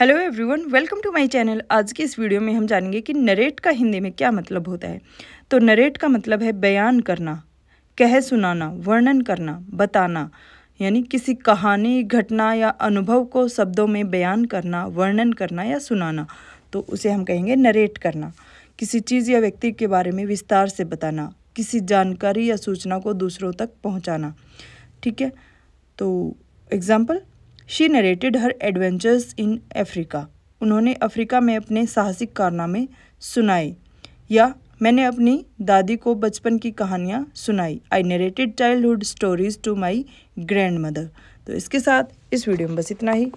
hello everyone welcome to my channel आज की इस वीडियो में हम जानेंगे कि नरेट का हिंदी में क्या मतलब होता है तो नरेट का मतलब है बयान करना कह सुनाना वर्णन करना बताना यानी किसी कहानी घटना या अनुभव को शब्दों में बयान करना वर्णन करना या सुनाना तो उसे हम कहेंगे नरेट करना किसी चीज़ या व्यक्ति के बारे में विस्तार से बताना किसी जानकारी या सूचना को दूसरों तक पहुँचाना ठीक है तो example she narrated her adventures in Africa उन्होंने अफ्रीका में अपने साहसिक कारनामे सुनाए या मैंने अपनी दादी को बचपन की कहानियाँ सुनाई I narrated childhood stories to my grandmother तो इसके साथ इस वीडियो में बस इतना ही